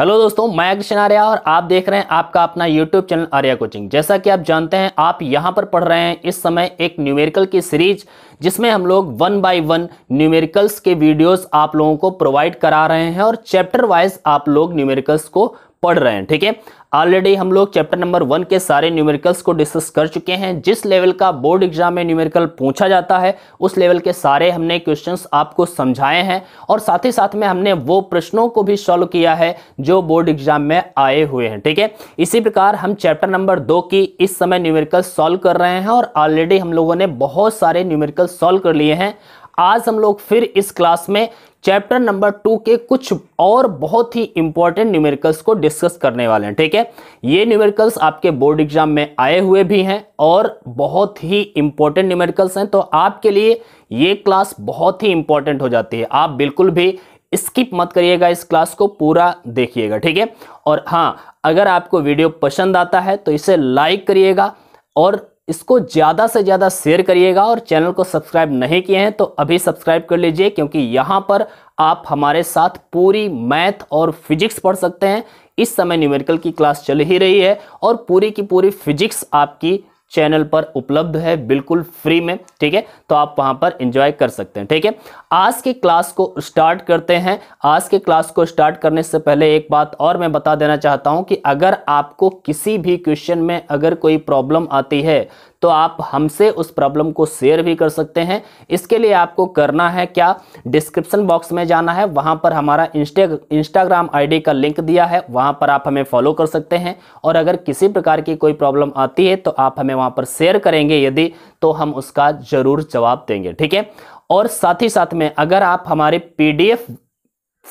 Hello दोस्तों मैं कृष्ण आर्या और आप देख रहे हैं आपका अपना यूट्यूब चैनल आर्या कोचिंग जैसा कि आप जानते हैं आप यहां पर पढ़ रहे हैं इस समय एक न्यूमेरिकल की सीरीज जिसमें हम लोग वन बाय वन न्यूमेरिकल्स के वीडियोस आप लोगों को प्रोवाइड करा रहे हैं और चैप्टर वाइज आप लोग न्यूमेरिकल्स को पढ़ रहे हैं ठीक है ऑलरेडी हम लोग चैप्टर नंबर वन के सारे न्यूमेरिकल्स को डिस्कस कर चुके हैं जिस लेवल का बोर्ड एग्जाम में न्यूमेरिकल पूछा जाता है उस लेवल के सारे हमने क्वेश्चंस आपको समझाए हैं और साथ ही साथ में हमने वो प्रश्नों को भी सॉल्व किया है जो बोर्ड एग्जाम में आए हुए हैं ठीक है इसी प्रकार हम चैप्टर नंबर दो की इस समय न्यूमेरिकल सॉल्व कर रहे हैं और ऑलरेडी हम लोगों ने बहुत सारे न्यूमेरिकल सॉल्व कर लिए हैं आज हम लोग फिर इस क्लास में चैप्टर नंबर टू के कुछ और बहुत ही इंपॉर्टेंट न्यूमेरिकल्स को डिस्कस करने वाले हैं ठीक है ये न्यूमेरिकल्स आपके बोर्ड एग्जाम में आए हुए भी हैं और बहुत ही इंपॉर्टेंट न्यूमेरिकल्स हैं तो आपके लिए ये क्लास बहुत ही इंपॉर्टेंट हो जाती है आप बिल्कुल भी स्किप मत करिएगा इस क्लास को पूरा देखिएगा ठीक है और हाँ अगर आपको वीडियो पसंद आता है तो इसे लाइक करिएगा और इसको ज़्यादा से ज़्यादा शेयर करिएगा और चैनल को सब्सक्राइब नहीं किए हैं तो अभी सब्सक्राइब कर लीजिए क्योंकि यहाँ पर आप हमारे साथ पूरी मैथ और फिजिक्स पढ़ सकते हैं इस समय न्यूमेरिकल की क्लास चल ही रही है और पूरी की पूरी फिजिक्स आपकी चैनल पर उपलब्ध है बिल्कुल फ्री में ठीक है तो आप वहां पर एंजॉय कर सकते हैं ठीक है आज के क्लास को स्टार्ट करते हैं आज के क्लास को स्टार्ट करने से पहले एक बात और मैं बता देना चाहता हूं कि अगर आपको किसी भी क्वेश्चन में अगर कोई प्रॉब्लम आती है तो आप हमसे उस प्रॉब्लम को शेयर भी कर सकते हैं इसके लिए आपको करना है क्या डिस्क्रिप्शन बॉक्स में जाना है वहाँ पर हमारा इंस्टा इंस्टाग्राम आईडी का लिंक दिया है वहाँ पर आप हमें फॉलो कर सकते हैं और अगर किसी प्रकार की कोई प्रॉब्लम आती है तो आप हमें वहाँ पर शेयर करेंगे यदि तो हम उसका ज़रूर जवाब देंगे ठीक है और साथ ही साथ में अगर आप हमारे पी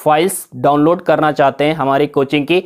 फाइल्स डाउनलोड करना चाहते हैं हमारी कोचिंग की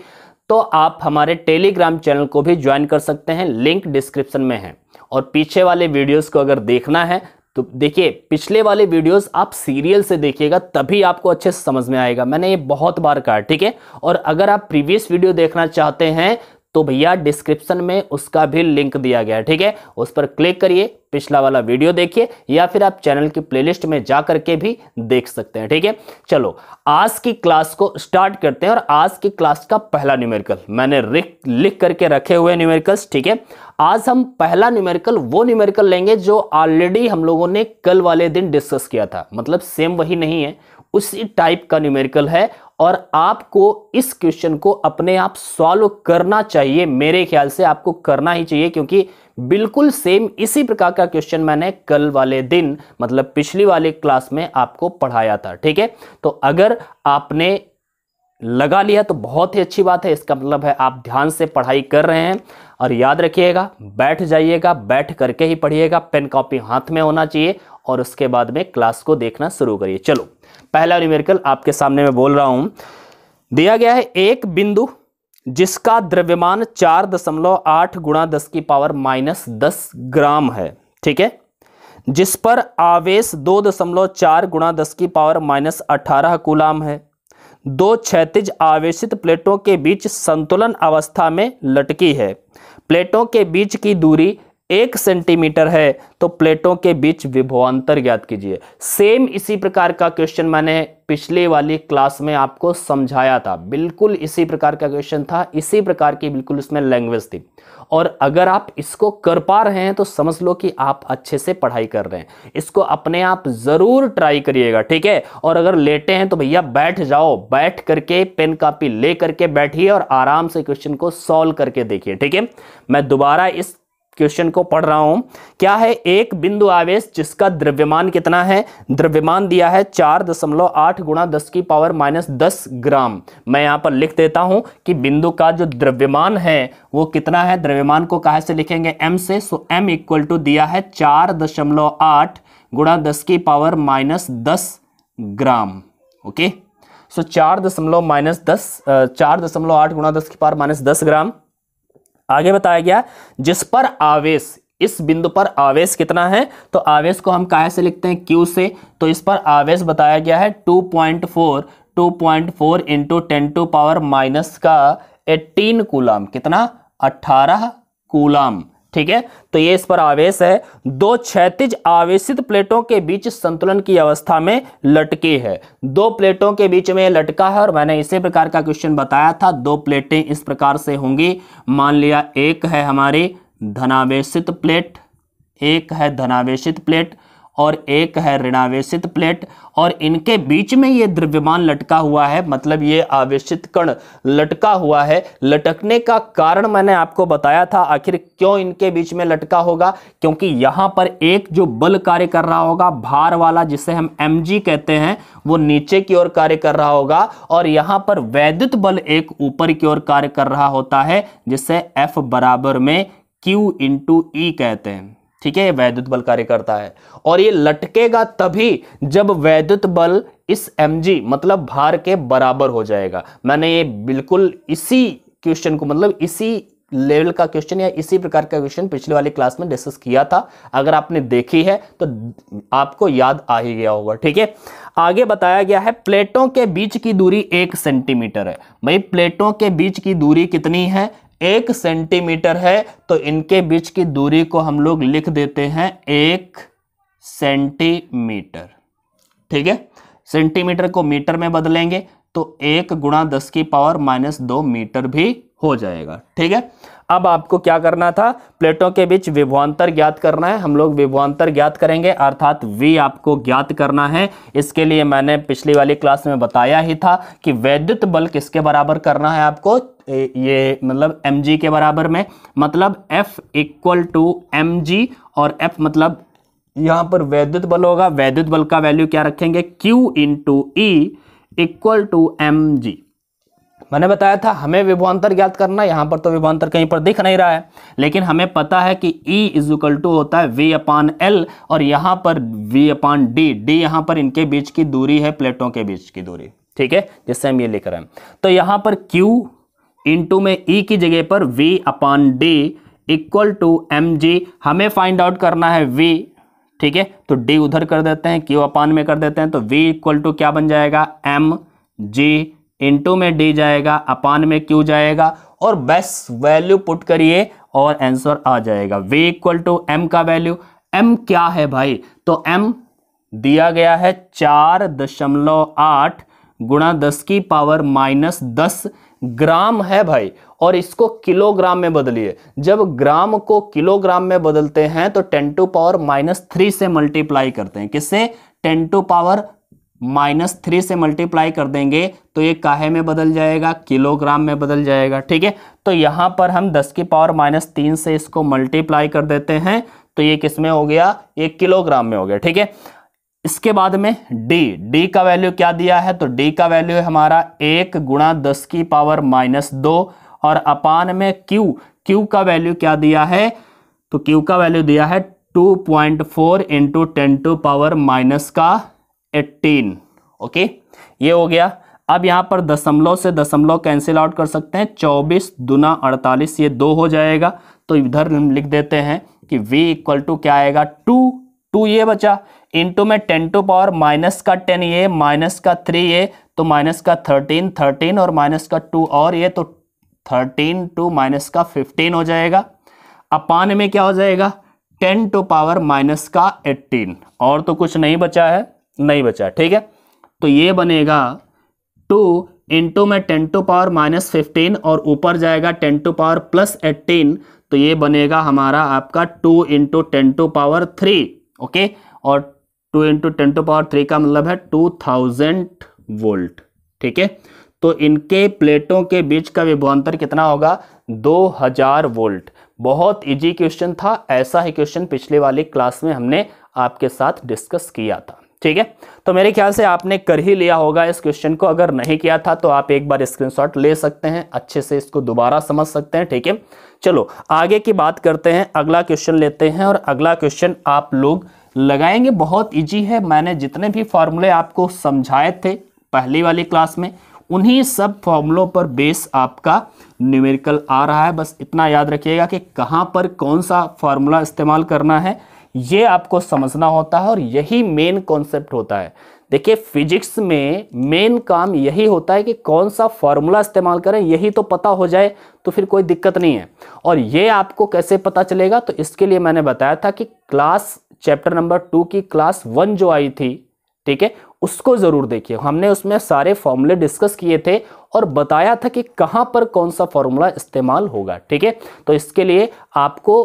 तो आप हमारे टेलीग्राम चैनल को भी ज्वाइन कर सकते हैं लिंक डिस्क्रिप्शन में है और पीछे वाले वीडियोस को अगर देखना है तो देखिए पिछले वाले वीडियोस आप सीरियल से देखिएगा तभी आपको अच्छे से समझ में आएगा मैंने ये बहुत बार कहा ठीक है और अगर आप प्रीवियस वीडियो देखना चाहते हैं तो भैया डिस्क्रिप्शन में उसका भी लिंक दिया गया है ठीक है उस पर क्लिक करिए पिछला वाला वीडियो देखिए या फिर आप चैनल की प्लेलिस्ट में जा करके भी देख सकते हैं ठीक है चलो आज की क्लास को स्टार्ट करते हैं और आज की क्लास का पहला न्यूमेरिकल मैंने लिख करके रखे हुए न्यूमेरिकल्स ठीक है आज हम पहला न्यूमेरिकल वो न्यूमेरिकल लेंगे जो ऑलरेडी हम लोगों ने कल वाले दिन डिस्कस किया था मतलब सेम वही नहीं है उसी टाइप का न्यूमेरिकल है और आपको इस क्वेश्चन को अपने आप सॉल्व करना चाहिए मेरे ख्याल से आपको करना ही चाहिए क्योंकि बिल्कुल सेम इसी प्रकार का क्वेश्चन मैंने कल वाले दिन मतलब पिछली वाले क्लास में आपको पढ़ाया था ठीक है तो अगर आपने लगा लिया तो बहुत ही अच्छी बात है इसका मतलब है आप ध्यान से पढ़ाई कर रहे हैं और याद रखिएगा बैठ जाइएगा बैठ करके ही पढ़िएगा पेन कॉपी हाथ में होना चाहिए और उसके बाद में क्लास को देखना शुरू करिए चलो पहला न्यूमेरिकल आपके सामने मैं बोल रहा हूँ दिया गया है एक बिंदु जिसका द्रव्यमान चार दशमलव आठ गुणा दस की पावर माइनस दस ग्राम है ठीक है जिस पर आवेश दो दशमलव चार गुणा दस की पावर माइनस अठारह कुलाम है दो क्षैतिज आवेशित प्लेटों के बीच संतुलन अवस्था में लटकी है प्लेटों के बीच की दूरी एक सेंटीमीटर है तो प्लेटों के बीच विभवांतर ज्ञात कीजिए सेम इसी प्रकार का क्वेश्चन मैंने पिछले वाली क्लास में आपको समझाया था बिल्कुल इसी प्रकार का क्वेश्चन था इसी प्रकार की बिल्कुल उसमें लैंग्वेज थी और अगर आप इसको कर पा रहे हैं तो समझ लो कि आप अच्छे से पढ़ाई कर रहे हैं इसको अपने आप ज़रूर ट्राई करिएगा ठीक है और अगर लेटे हैं तो भैया बैठ जाओ बैठ करके पेन कापी ले करके बैठिए और आराम से क्वेश्चन को सॉल्व करके देखिए ठीक है मैं दोबारा इस क्वेश्चन को पढ़ रहा हूं क्या है एक बिंदु आवेश जिसका द्रव्यमान कितना है द्रव्यमान दिया है चार दशमलव आठ गुणा दस की पावर माइनस दस ग्राम मैं यहां पर लिख देता हूं कि बिंदु का जो द्रव्यमान है वो कितना है द्रव्यमान को कहा से लिखेंगे एम से सो एम इक्वल टू दिया है चार दशमलव आठ गुणा दस की पावर माइनस दस ग्राम ओके सो चार दशमलव माइनस दस चार दशमलव आठ गुणा दस की पावर माइनस दस ग्राम आगे बताया गया जिस पर आवेश इस बिंदु पर आवेश कितना है तो आवेश को हम कहा से लिखते हैं क्यू से तो इस पर आवेश बताया गया है 2.4 point four two point four into ten to power minus का 18 कूलाम कितना 18 कूलाम ठीक है तो ये इस पर आवेश है दो क्षैतिज आवेशित प्लेटों के बीच संतुलन की अवस्था में लटकी है दो प्लेटों के बीच में लटका है और मैंने इसी प्रकार का क्वेश्चन बताया था दो प्लेटें इस प्रकार से होंगी मान लिया एक है हमारी धनावेशित प्लेट एक है धनावेशित प्लेट और एक है ऋणावेशित प्लेट और इनके बीच में ये द्रव्यमान लटका हुआ है मतलब ये आवेशित कण लटका हुआ है लटकने का कारण मैंने आपको बताया था आखिर क्यों इनके बीच में लटका होगा क्योंकि यहाँ पर एक जो बल कार्य कर रहा होगा भार वाला जिसे हम एम कहते हैं वो नीचे की ओर कार्य कर रहा होगा और यहाँ पर वैद्युत बल एक ऊपर की ओर कार्य कर रहा होता है जिसे एफ बराबर में क्यू इंटू ई कहते हैं ठीक है ये वैद्युत बल कार्य करता है और ये लटकेगा तभी जब वैद्युत बल इस mg मतलब भार के बराबर हो जाएगा मैंने ये बिल्कुल इसी क्वेश्चन को मतलब इसी लेवल का क्वेश्चन या इसी प्रकार का क्वेश्चन पिछले वाले क्लास में डिस्कस किया था अगर आपने देखी है तो आपको याद आ ही गया होगा ठीक है आगे बताया गया है प्लेटों के बीच की दूरी एक सेंटीमीटर है भाई प्लेटों के बीच की दूरी कितनी है एक सेंटीमीटर है तो इनके बीच की दूरी को हम लोग लिख देते हैं एक सेंटीमीटर ठीक है सेंटीमीटर को मीटर में बदलेंगे तो एक गुणा दस की पावर माइनस दो मीटर भी हो जाएगा ठीक है अब आपको क्या करना था प्लेटों के बीच विभवान्तर ज्ञात करना है हम लोग विभवांतर ज्ञात करेंगे अर्थात v आपको ज्ञात करना है इसके लिए मैंने पिछली वाली क्लास में बताया ही था कि वैद्युत बल किसके बराबर करना है आपको ये मतलब एम के बराबर में मतलब एफ इक्वल टू एम और एफ मतलब यहाँ पर वैद्युत बल होगा वैद्युत बल का वैल्यू क्या रखेंगे Q into E equal to M मैंने बताया था हमें विभवांतर ज्ञात करना यहाँ पर तो विभवांतर कहीं पर दिख नहीं रहा है लेकिन हमें पता है कि E इज इक्वल टू होता है V अपान एल और यहाँ पर V अपान डी डी यहाँ पर इनके बीच की दूरी है प्लेटों के बीच की दूरी ठीक है जिससे हम ये लिख रहे हैं तो यहाँ पर Q इनटू में ई e की जगह पर V upon D equal to M G हमें फाइंड आउट करना है वी ठीक है तो डी उधर कर देते हैं क्यू अपान में कर देते हैं तो वी इक्वल टू क्या बन जाएगा एम जी इंटू में डी जाएगा अपान में क्यू जाएगा और बस वैल्यू पुट करिए और आंसर आ जाएगा वी इक्वल टू एम का वैल्यू एम क्या है भाई तो एम दिया गया है चार दशमलव आठ गुणा दस की पावर माइनस दस ग्राम है भाई और इसको किलोग्राम में बदलिए जब ग्राम को किलोग्राम में बदलते हैं तो ten to power minus three से मल्टीप्लाई करते हैं किससे ten to power minus three से मल्टीप्लाई कर देंगे तो ये काहे में बदल जाएगा किलोग्राम में बदल जाएगा ठीक है तो यहाँ पर हम दस की पावर माइनस तीन से इसको मल्टीप्लाई कर देते हैं तो ये किस में हो गया ये किलोग्राम में हो गया ठीक है इसके बाद में d d का वैल्यू क्या दिया है तो d का वैल्यू है हमारा एक गुणा दस की पावर माइनस दो और अपान में q q का वैल्यू क्या दिया है तो q का वैल्यू दिया है two point four into ten to power minus का एट्टीन ओके ये हो गया अब यहाँ पर दशमलव से दशमलव कैंसिल आउट कर सकते हैं चौबीस दुना अड़तालीस ये दो हो जाएगा तो इधर हम लिख देते हैं कि v इक्वल टू क्या आएगा टू टू ये बचा इंटू में टेन टू पावर माइनस का टेन ये माइनस का थ्री ये तो माइनस का थर्टीन थर्टीन और माइनस का टू और ये तो थर्टीन टू माइनस का फिफ्टीन हो जाएगा अपान में क्या हो जाएगा टेन टू पावर माइनस का एट्टीन और तो कुछ नहीं बचा है नहीं बचा ठीक है तो ये बनेगा टू इंटू में ten to power minus fifteen और ऊपर जाएगा ten to power plus eighteen तो ये बनेगा हमारा आपका two into ten to power three okay और two into ten to power three का मतलब है टू थाउजेंड वोल्ट ठीक है तो इनके प्लेटों के बीच का विभवांतर कितना होगा दो हजार वोल्ट बहुत इजी क्वेश्चन था ऐसा ही क्वेश्चन पिछले वाली क्लास में हमने आपके साथ डिस्कस किया था ठीक है तो मेरे ख्याल से आपने कर ही लिया होगा इस क्वेश्चन को अगर नहीं किया था तो आप एक बार स्क्रीनशॉट ले सकते हैं अच्छे से इसको दोबारा समझ सकते हैं ठीक है चलो आगे की बात करते हैं अगला क्वेश्चन लेते हैं और अगला क्वेश्चन आप लोग लगाएंगे बहुत ईजी है मैंने जितने भी फॉर्मूले आपको समझाए थे पहली वाली क्लास में उन्हीं सब फॉर्मूलों पर बेस आपका न्यूमेरिकल आ रहा है बस इतना याद रखिएगा कि कहाँ पर कौन सा फॉर्मूला इस्तेमाल करना है ये आपको समझना होता है और यही मेन कॉन्सेप्ट होता है देखिए फिजिक्स में मेन काम यही होता है कि कौन सा फॉर्मूला इस्तेमाल करें यही तो पता हो जाए तो फिर कोई दिक्कत नहीं है और ये आपको कैसे पता चलेगा तो इसके लिए मैंने बताया था कि क्लास चैप्टर नंबर टू की क्लास वन जो आई थी ठीक है उसको ज़रूर देखिए हमने उसमें सारे फॉर्मूले डिस्कस किए थे और बताया था कि कहाँ पर कौन सा फॉर्मूला इस्तेमाल होगा ठीक है तो इसके लिए आपको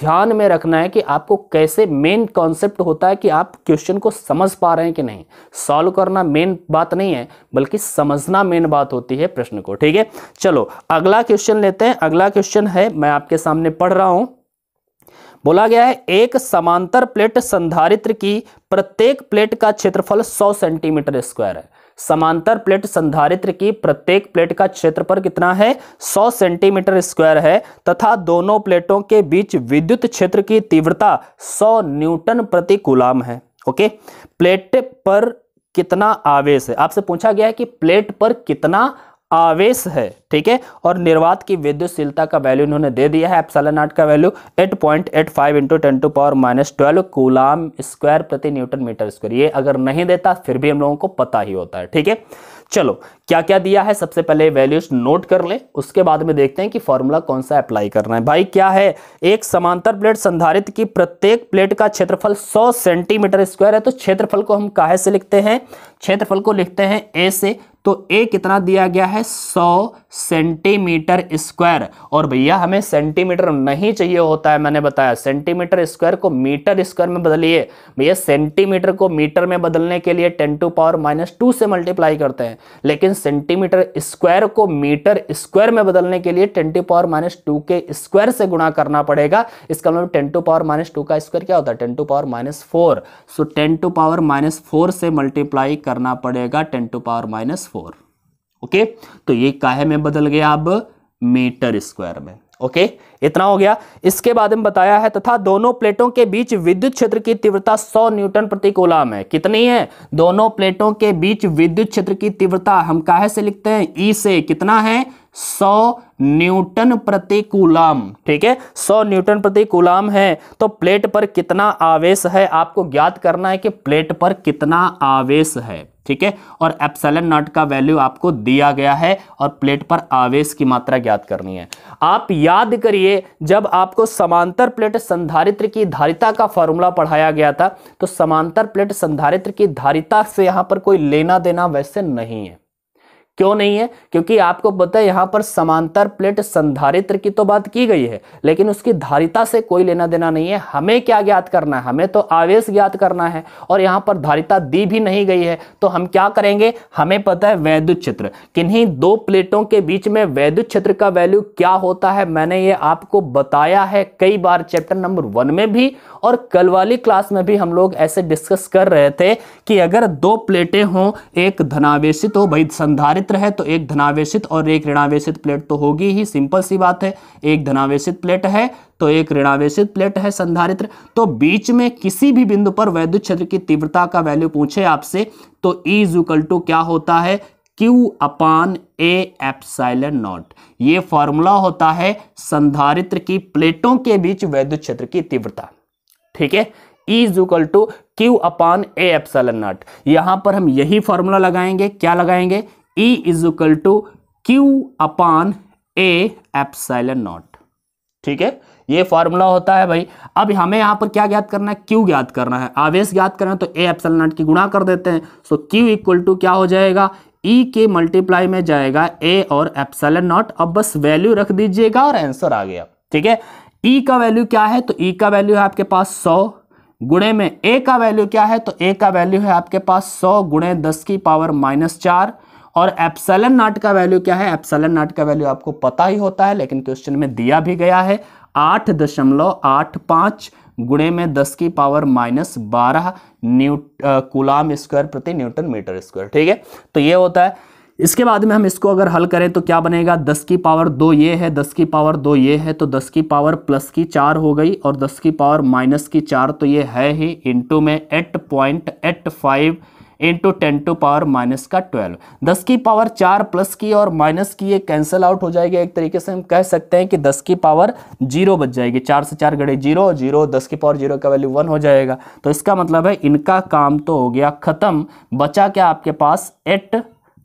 ध्यान में रखना है कि आपको कैसे मेन कॉन्सेप्ट होता है कि आप क्वेश्चन को समझ पा रहे हैं कि नहीं सॉल्व करना मेन बात नहीं है बल्कि समझना मेन बात होती है प्रश्न को ठीक है चलो अगला क्वेश्चन लेते हैं अगला क्वेश्चन है मैं आपके सामने पढ़ रहा हूं बोला गया है एक समांतर प्लेट संधारित्र की प्रत्येक प्लेट का क्षेत्रफल सौ सेंटीमीटर स्क्वायर है समांतर प्लेट संधारित्र की प्रत्येक प्लेट का क्षेत्र पर कितना है 100 सेंटीमीटर स्क्वायर है तथा दोनों प्लेटों के बीच विद्युत क्षेत्र की तीव्रता 100 न्यूटन प्रति गुलाम है ओके प्लेट पर कितना आवेश है आपसे पूछा गया है कि प्लेट पर कितना आवेश है ठीक है और निर्वात की विद्युतशीलता का वैल्यू इन्होंने दे दिया है एप्सलन आठ का value 8.85 point eight five into ten to power minus twelve coulomb square प्रति न्यूटन मीटर स्क्वायर ये अगर नहीं देता फिर भी हम लोगों को पता ही होता है ठीक है चलो क्या क्या दिया है सबसे पहले वैल्यूज नोट कर ले उसके बाद में देखते हैं कि फॉर्मूला कौन सा अप्लाई करना है भाई क्या है एक समांतर प्लेट संधारित की प्रत्येक प्लेट का क्षेत्रफल 100 सेंटीमीटर स्क्वायर है तो क्षेत्रफल को हम काहे से लिखते हैं क्षेत्रफल को लिखते हैं ए से तो ए कितना दिया गया है 100 सेंटीमीटर स्क्वायर और भैया हमें सेंटीमीटर नहीं चाहिए होता है मैंने बताया सेंटीमीटर स्क्वायर को मीटर स्क्वायर में बदलिए भैया सेंटीमीटर को मीटर में बदलने के लिए 10 टू पावर माइनस टू से मल्टीप्लाई करते हैं लेकिन सेंटीमीटर स्क्वायर को मीटर स्क्वायर में बदलने के लिए 10 टू पावर माइनस टू के स्क्वायर से गुणा करना पड़ेगा इसका मतलब टेन टू पावर माइनस का स्क्वायर क्या होता है ten to power minus so ten to power minus से मल्टीप्लाई कर करना पड़ेगा ten to power minus four okay तो ये काहे में बदल गया अब मीटर स्क्वायर में ओके इतना हो गया इसके बाद में बताया है तथा दोनों प्लेटों के बीच विद्युत क्षेत्र की तीव्रता 100 न्यूटन प्रति कोलाम है कितनी है दोनों प्लेटों के बीच विद्युत क्षेत्र की तीव्रता हम काहे से लिखते हैं ई से कितना है सौ न्यूटन प्रति कूलाम ठीक है सौ न्यूटन प्रति कूलाम है तो प्लेट पर कितना आवेश है आपको ज्ञात करना है कि प्लेट पर कितना आवेश है ठीक है और एप्सलन नॉट का वैल्यू आपको दिया गया है और प्लेट पर आवेश की मात्रा ज्ञात करनी है आप याद करिए जब आपको समांतर प्लेट संधारित्र की धारिता का फॉर्मूला पढ़ाया गया था तो समांतर प्लेट संधारित्र की धारिता से यहाँ पर कोई लेना देना वैसे नहीं है क्यों नहीं है क्योंकि आपको पता है यहाँ पर समांतर प्लेट संधारित्र की तो बात की गई है लेकिन उसकी धारिता से कोई लेना देना नहीं है हमें क्या ज्ञात करना है हमें तो आवेश ज्ञात करना है और यहाँ पर धारिता दी भी नहीं गई है तो हम क्या करेंगे हमें पता है वैद्युत क्षेत्र किन्हीं दो प्लेटों के बीच में वैद्युत क्षेत्र का वैल्यू क्या होता है मैंने ये आपको बताया है कई बार चैप्टर नंबर वन में भी और कल वाली क्लास में भी हम लोग ऐसे डिस्कस कर रहे थे कि अगर दो प्लेटें हों एक धनावेशित हो भाई संधारित्र है तो एक धनावेशित और एक ऋणावेशित प्लेट तो होगी ही सिंपल सी बात है एक धनावेशित प्लेट है तो एक ऋणावेशित प्लेट है संधारित्र तो बीच में किसी भी बिंदु पर वैद्युत क्षेत्र की तीव्रता का वैल्यू पूछे आपसे तो इज इजल टू क्या होता है Q upon A epsilon not ये फॉर्मूला होता है संधारित्र की प्लेटों के बीच वैद्युत क्षेत्र की तीव्रता ठीक है is equal to Q upon A epsilon not यहां पर हम यही फॉर्मूला लगाएंगे क्या लगाएंगे E is equal to Q upon A epsilon not ठीक है ये फॉर्मूला होता है भाई अब हमें यहां पर क्या ज्ञात करना है क्यू ज्ञात करना है आवेश ज्ञात करना है तो ए एप्सल नॉट की गुणा कर देते हैं सो क्यू इक्वल टू क्या हो जाएगा ई e के मल्टीप्लाई में जाएगा ए और एप्सल नॉट अब बस वैल्यू रख दीजिएगा और आंसर आ गया ठीक है e का वैल्यू क्या है तो ई e का वैल्यू है आपके पास सौ गुणे में ए का वैल्यू क्या है तो ए का वैल्यू है आपके पास सौ गुणे दस की पावर माइनस चार और एप्सलन नाट का वैल्यू क्या है एप्सलन नाट का वैल्यू आपको पता ही होता है लेकिन क्वेश्चन में दिया भी गया है आठ दशमलव आठ पाँच गुणे में दस की पावर माइनस बारह न्यूट कुलाम स्क्वायर प्रति न्यूटन मीटर स्क्वायर ठीक है तो ये होता है इसके बाद में हम इसको अगर हल करें तो क्या बनेगा दस की पावर दो ये है दस की पावर दो ये है तो दस की पावर प्लस की चार हो गई और दस की पावर माइनस की चार तो ये है ही इंटू में eight point eight five into ten to power minus का ट्वेल्व दस की पावर चार प्लस की और माइनस की ये कैंसिल आउट हो जाएगी एक तरीके से हम कह सकते हैं कि दस की पावर जीरो बच जाएगी चार से चार घड़े जीरो जीरो दस की पावर जीरो का वैल्यू वन हो जाएगा तो इसका मतलब है इनका काम तो हो गया ख़त्म बचा क्या आपके पास eight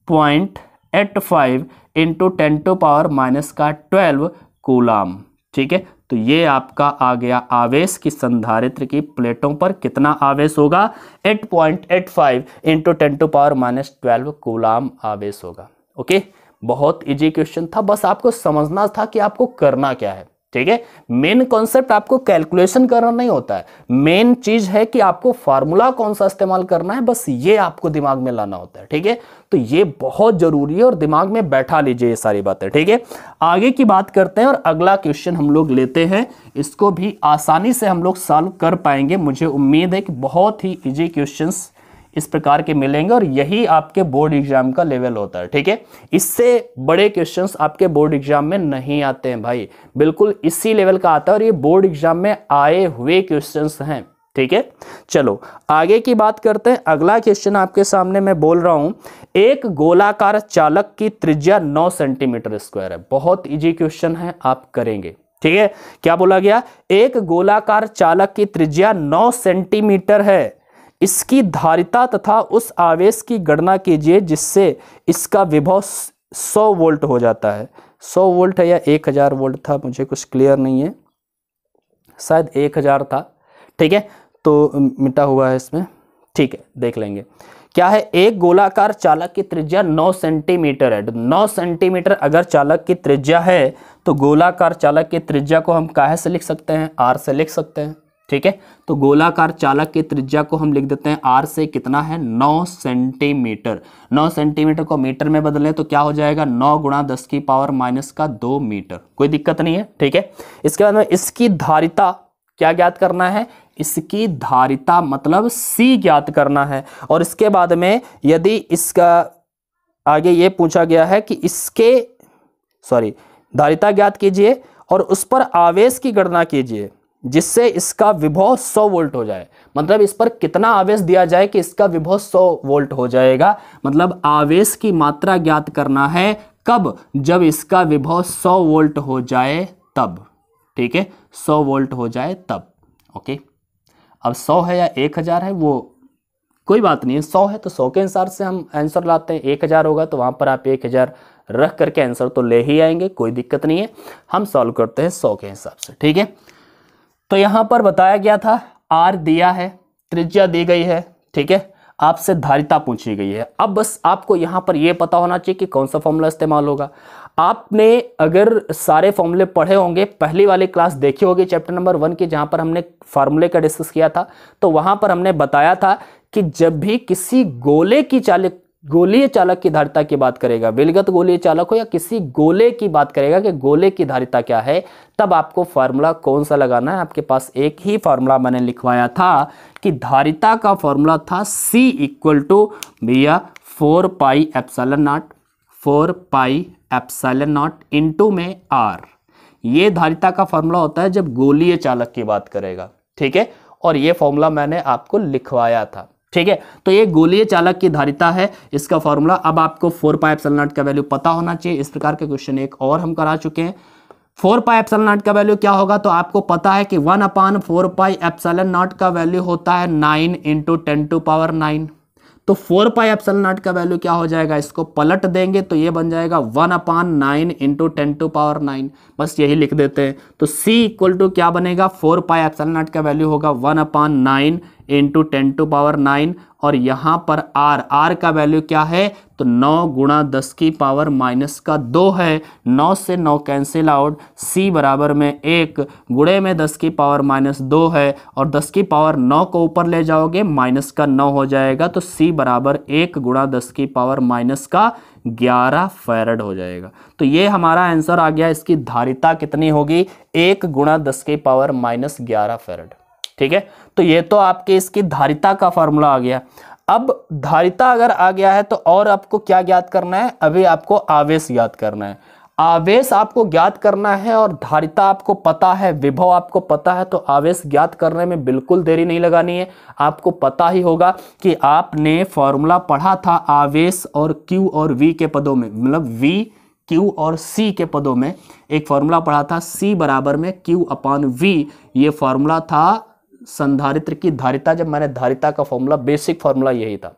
point eight five into ten to power minus का ट्वेल्व कूलाम ठीक है तो ये आपका आ गया आवेश की संधारित्र की प्लेटों पर कितना आवेश होगा eight point eight five into ten to power minus twelve coulomb आवेश होगा ओके बहुत इजी क्वेश्चन था बस आपको समझना था कि आपको करना क्या है ठीक है मेन कॉन्सेप्ट आपको कैलकुलेशन करना नहीं होता है मेन चीज है कि आपको फार्मूला कौन सा इस्तेमाल करना है बस ये आपको दिमाग में लाना होता है ठीक है तो ये बहुत जरूरी है और दिमाग में बैठा लीजिए ये सारी बातें ठीक है आगे की बात करते हैं और अगला क्वेश्चन हम लोग लेते हैं इसको भी आसानी से हम लोग सॉल्व कर पाएंगे मुझे उम्मीद है कि बहुत ही ईजी क्वेश्चन इस प्रकार के मिलेंगे और यही आपके बोर्ड एग्जाम का लेवल होता है ठीक है इससे बड़े क्वेश्चन आपके बोर्ड एग्जाम में नहीं आते हैं भाई बिल्कुल इसी लेवल का आता है और ये बोर्ड एग्जाम में आए हुए क्वेश्चन हैं ठीक है चलो आगे की बात करते हैं अगला क्वेश्चन आपके सामने मैं बोल रहा हूं एक गोलाकार चालक की त्रिज्या 9 सेंटीमीटर स्क्वायर है बहुत इजी क्वेश्चन है आप करेंगे ठीक है क्या बोला गया एक गोलाकार चालक की त्रिज्या 9 सेंटीमीटर है इसकी धारिता तथा उस आवेश की गणना कीजिए जिससे इसका विभव 100 वोल्ट हो जाता है 100 वोल्ट है या 1000 वोल्ट था मुझे कुछ क्लियर नहीं है शायद 1000 था ठीक है तो मिटा हुआ है इसमें ठीक है देख लेंगे क्या है एक गोलाकार चालक की त्रिज्या 9 सेंटीमीटर है 9 सेंटीमीटर अगर चालक की त्रिज्या है तो गोलाकार चालक की त्रिज्या को हम काहे से लिख सकते हैं आर से लिख सकते हैं ठीक है तो गोलाकार चालक की त्रिज्या को हम लिख देते हैं आर से कितना है नौ सेंटीमीटर नौ सेंटीमीटर को मीटर में बदलें तो क्या हो जाएगा नौ गुणा दस की पावर माइनस का दो मीटर कोई दिक्कत नहीं है ठीक है इसके बाद में इसकी धारिता क्या ज्ञात करना है इसकी धारिता मतलब सी ज्ञात करना है और इसके बाद में यदि इसका आगे ये पूछा गया है कि इसके सॉरी धारिता ज्ञात कीजिए और उस पर आवेश की गणना कीजिए जिससे इसका विभव 100 वोल्ट हो जाए मतलब इस पर कितना आवेश दिया जाए कि इसका विभव 100 वोल्ट हो जाएगा मतलब आवेश की मात्रा ज्ञात करना है कब जब इसका विभव 100 वोल्ट हो जाए तब ठीक है 100 वोल्ट हो जाए तब ओके अब 100 है या 1000 है वो कोई बात नहीं है सौ है तो सौ के अनुसार से हम आंसर लाते हैं एक हज़ार होगा तो वहाँ पर आप एक हज़ार रख करके आंसर तो ले ही आएंगे कोई दिक्कत नहीं है हम सॉल्व करते हैं सौ के हिसाब से ठीक है तो यहाँ पर बताया गया था आर दिया है त्रिज्या दी गई है ठीक है आपसे धारिता पूछी गई है अब बस आपको यहाँ पर यह पता होना चाहिए कि कौन सा फॉर्मूला इस्तेमाल होगा आपने अगर सारे फॉर्मूले पढ़े होंगे पहली वाली क्लास देखी होगी चैप्टर नंबर वन की जहां पर हमने फार्मूले का डिस्कस किया था तो वहां पर हमने बताया था कि जब भी किसी गोले की चालक गोलीय चालक की धारिता की बात करेगा विलगत गोलीय चालक हो या किसी गोले की बात करेगा कि गोले की धारिता क्या है तब आपको फार्मूला कौन सा लगाना है आपके पास एक ही फार्मूला मैंने लिखवाया था कि धारिता का फॉर्मूला था C इक्वल टू भैया four pi epsilon naught four pi epsilon naught into में आर ये धारिता का फॉर्मूला होता है जब गोलीय चालक की बात करेगा ठीक है और ये फॉर्मूला मैंने आपको लिखवाया था ठीक है तो ये गोलीय चालक की धारिता है इसका फॉर्मूला अब आपको फोर पाइप सलनाट का वैल्यू पता होना चाहिए इस प्रकार के क्वेश्चन एक और हम करा चुके हैं फोर पाई एप्सल नॉट का वैल्यू क्या होगा तो आपको पता है कि one upon four pi epsilon naught का वैल्यू होता है nine into ten to power nine तो फोर पाई एप्सल नॉट का वैल्यू क्या हो जाएगा इसको पलट देंगे तो ये बन जाएगा one upon nine into ten to power nine बस यही लिख देते हैं तो सी इक्वल टू क्या बनेगा फोर पाई एप्सल नॉट का वैल्यू होगा one upon nine into ten to power nine और यहाँ पर आर आर का वैल्यू क्या है तो नौ गुणा दस की पावर माइनस का दो है नौ से नौ कैंसिल आउट सी बराबर में एक गुणे में दस की पावर माइनस दो है और दस की पावर नौ को ऊपर ले जाओगे माइनस का नौ हो जाएगा तो सी बराबर एक गुणा दस की पावर माइनस का ग्यारह फेरड हो जाएगा तो ये हमारा आंसर आ गया इसकी धारिता कितनी होगी एक गुणा दस की पावर माइनस ग्यारह फेरड ठीक है तो ये तो आपके इसकी धारिता का फॉर्मूला आ गया अब धारिता अगर आ गया है तो और आपको क्या ज्ञात करना है अभी आपको आवेश ज्ञात करना है आवेश आपको ज्ञात करना है और धारिता आपको पता है विभव आपको पता है तो आवेश ज्ञात करने में बिल्कुल देरी नहीं लगानी है आपको पता ही होगा कि आपने फॉर्मूला पढ़ा था आवेश और क्यू और वी के पदों में मतलब वी क्यू और सी के पदों में एक फॉर्मूला पढ़ा था सी बराबर में क्यू अपॉन वी ये फॉर्मूला था संधारित्र की धारिता जब मैंने धारिता का फॉर्मूला बेसिक फॉर्मूला यही था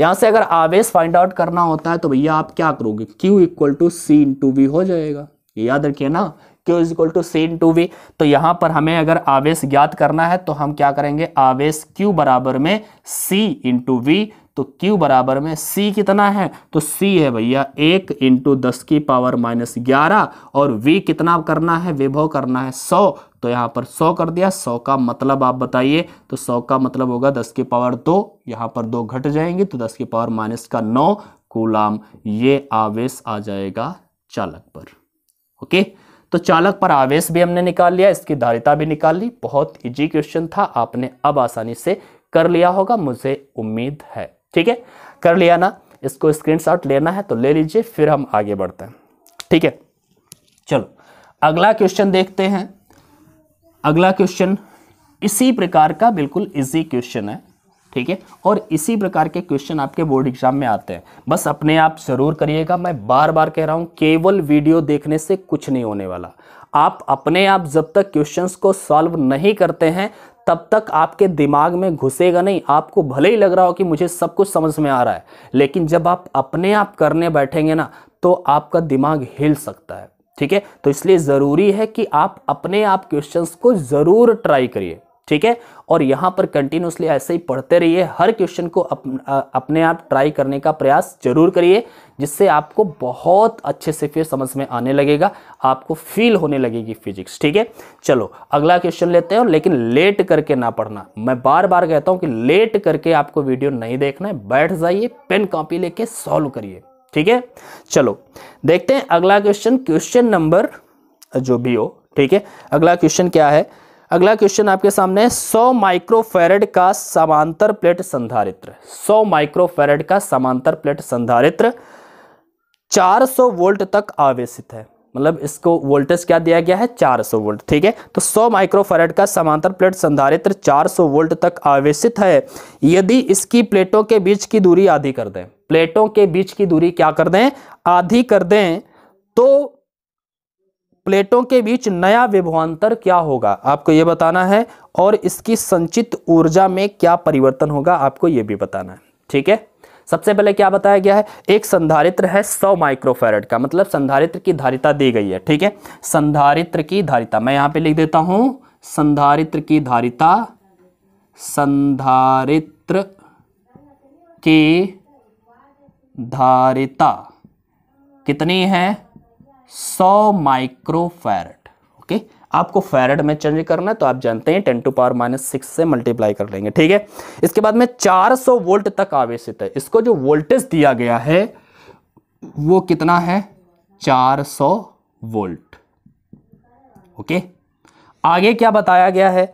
यहां से अगर आवेश फाइंड आउट करना होता है तो भैया आप क्या करोगे Q equal to C into V हो जाएगा याद रखिए ना Q is equal to C into V तो यहां पर हमें अगर आवेश ज्ञात करना है तो हम क्या करेंगे आवेश क्यू बराबर में C इंटू वी तो Q बराबर में C कितना है तो C है भैया एक इंटू दस की पावर माइनस ग्यारह और V कितना करना है विभव करना है सौ तो यहाँ पर सौ कर दिया सौ का मतलब आप बताइए तो सौ का मतलब होगा दस की पावर दो यहाँ पर दो घट जाएंगे तो दस की पावर माइनस का नौ कूलाम ये आवेश आ जाएगा चालक पर ओके तो चालक पर आवेश भी हमने निकाल लिया इसकी धारिता भी निकाल ली बहुत इजी क्वेश्चन था आपने अब आसानी से कर लिया होगा मुझे उम्मीद है ठीक है कर लिया ना इसको स्क्रीनशॉट लेना है तो ले लीजिए फिर हम आगे बढ़ते हैं ठीक है चलो अगला क्वेश्चन देखते हैं अगला क्वेश्चन इसी प्रकार का बिल्कुल इजी क्वेश्चन है ठीक है और इसी प्रकार के क्वेश्चन आपके बोर्ड एग्जाम में आते हैं बस अपने आप ज़रूर करिएगा मैं बार बार कह रहा हूँ केवल वीडियो देखने से कुछ नहीं होने वाला आप अपने आप जब तक क्वेश्चंस को सॉल्व नहीं करते हैं तब तक आपके दिमाग में घुसेगा नहीं आपको भले ही लग रहा हो कि मुझे सब कुछ समझ में आ रहा है लेकिन जब आप अपने आप करने बैठेंगे ना तो आपका दिमाग हिल सकता है ठीक है तो इसलिए ज़रूरी है कि आप अपने आप क्वेश्चन को ज़रूर ट्राई करिए ठीक है और यहां पर कंटिन्यूसली ऐसे ही पढ़ते रहिए हर क्वेश्चन को अप, अपने आप ट्राई करने का प्रयास जरूर करिए जिससे आपको बहुत अच्छे से फिर समझ में आने लगेगा आपको फील होने लगेगी फिजिक्स ठीक है चलो अगला क्वेश्चन लेते हैं लेकिन लेट करके ना पढ़ना मैं बार बार कहता हूं कि लेट करके आपको वीडियो नहीं देखना है बैठ जाइए पेन कॉपी लेके सॉल्व करिए ठीक है चलो देखते हैं अगला क्वेश्चन क्वेश्चन नंबर जो भी हो ठीक है अगला क्वेश्चन क्या है अगला क्वेश्चन आपके सामने है माइक्रोफेरेड का समांतर प्लेट संधारित्र सौ माइक्रोफेरेड का समांतर प्लेट संधारित्र 400 वोल्ट तक आवेशित है मतलब इसको वोल्टेज क्या दिया गया है 400 वोल्ट ठीक है तो 100 माइक्रोफैरेड का समांतर प्लेट संधारित्र 400 वोल्ट तक आवेशित है यदि इसकी प्लेटों के बीच की दूरी आधी कर दें प्लेटों के बीच की दूरी क्या कर दें आधी कर दें तो प्लेटों के बीच नया विभवांतर क्या होगा आपको यह बताना है और इसकी संचित ऊर्जा में क्या परिवर्तन होगा आपको यह भी बताना है ठीक है सबसे पहले क्या बताया गया है एक संधारित्र है 100 माइक्रोफेरेड का मतलब संधारित्र की धारिता दी गई है ठीक है संधारित्र की धारिता मैं यहां पे लिख देता हूं संधारित्र की धारिता संधारित्र की धारिता कितनी है 100 माइक्रोफेरेड ओके आपको फैरड में चेंज करना है तो आप जानते हैं ten to power minus six से मल्टीप्लाई कर लेंगे ठीक है इसके बाद में 400 वोल्ट तक आवेशित है इसको जो वोल्टेज दिया गया है वो कितना है 400 वोल्ट ओके आगे क्या बताया गया है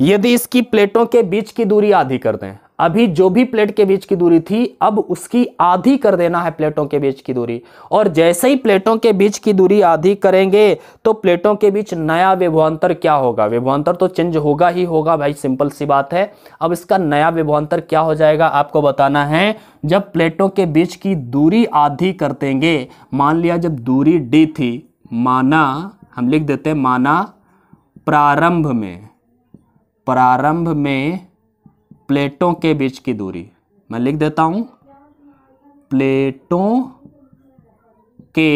यदि इसकी प्लेटों के बीच की दूरी आधी कर दें अभी जो भी प्लेट के बीच की दूरी थी अब उसकी आधी कर देना है प्लेटों के बीच की दूरी और जैसे ही प्लेटों के बीच की दूरी आधी करेंगे तो प्लेटों के बीच नया विभवान्तर क्या होगा विभवान्तर तो चेंज होगा ही होगा भाई सिंपल सी बात है अब इसका नया विभवान्तर क्या हो जाएगा आपको बताना है जब प्लेटों के बीच की दूरी आधी कर देंगे मान लिया जब दूरी डी थी माना हम लिख देते हैं माना प्रारंभ में प्रारंभ में प्लेटों के बीच की दूरी मैं लिख देता हूं प्लेटों के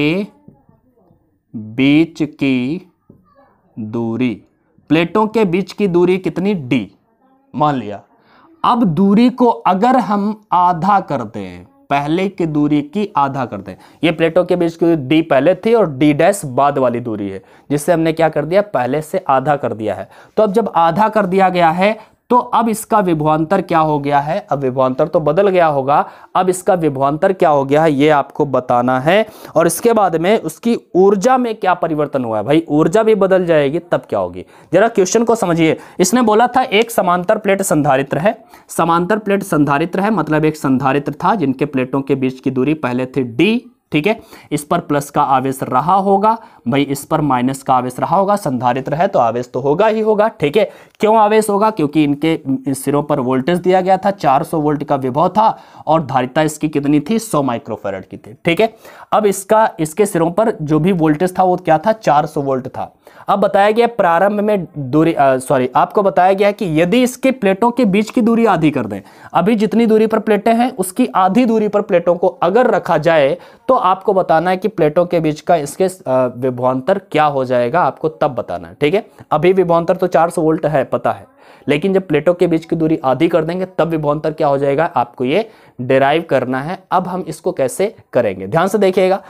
बीच की दूरी प्लेटों के बीच की दूरी कितनी डी मान लिया अब दूरी को अगर हम आधा कर दें पहले की दूरी की आधा कर दें ये प्लेटों के बीच की डी पहले थी और डी डैश बाद वाली दूरी है जिससे हमने क्या कर दिया पहले से आधा कर दिया है तो अब जब आधा कर दिया गया है तो अब इसका विभवांतर क्या हो गया है अब विभवांतर तो बदल गया होगा अब इसका विभवांतर क्या हो गया है ये आपको बताना है और इसके बाद में उसकी ऊर्जा में क्या परिवर्तन हुआ है भाई ऊर्जा भी बदल जाएगी तब क्या होगी जरा क्वेश्चन को समझिए इसने बोला था एक समांतर प्लेट संधारित्र है समांतर प्लेट संधारित्र है मतलब एक संधारित्र था जिनके प्लेटों के बीच की दूरी पहले थी डी ठीक है इस पर प्लस का आवेश रहा होगा भाई इस पर माइनस का आवेश रहा होगा संधारित्र है तो आवेश तो होगा ही होगा ठीक है क्यों आवेश होगा क्योंकि इनके सिरों पर वोल्टेज दिया गया था 400 वोल्ट का विभव था और धारिता इसकी कितनी थी 100 माइक्रोफेरड की थी ठीक है अब इसका इसके सिरों पर जो भी वोल्टेज था वो क्या था सौ वोल्ट था अब बताया गया प्रारंभ में दूरी सॉरी आपको बताया गया कि यदि इसके प्लेटों के बीच की दूरी आधी कर दें अभी जितनी दूरी पर प्लेटें हैं उसकी आधी दूरी पर प्लेटों को अगर रखा जाए तो आपको बताना है कि प्लेटों के बीच का इसके विभवांतर क्या हो जाएगा आपको तब बताना है ठीक है अभी विभवान्तर तो 400 वोल्ट है पता है लेकिन जब प्लेटों के बीच की दूरी आधी कर देंगे तब विभवांतर क्या हो जाएगा आपको ये डिराइव करना है अब हम इसको कैसे करेंगे ध्यान से देखिएगा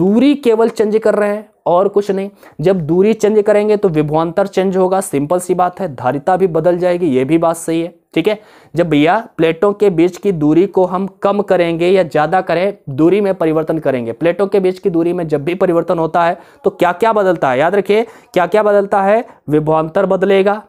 दूरी केवल चेंज कर रहे हैं और कुछ नहीं जब दूरी चेंज करेंगे तो विभवान्तर चेंज होगा सिंपल सी बात है धारिता भी बदल जाएगी ये भी बात सही है ठीक है जब भैया प्लेटों के बीच की दूरी को हम कम करेंगे या ज़्यादा करें दूरी में परिवर्तन करेंगे प्लेटों के बीच की दूरी में जब भी परिवर्तन होता है तो क्या क्या बदलता है याद रखिए क्या क्या बदलता है विभवांतर बदलेगा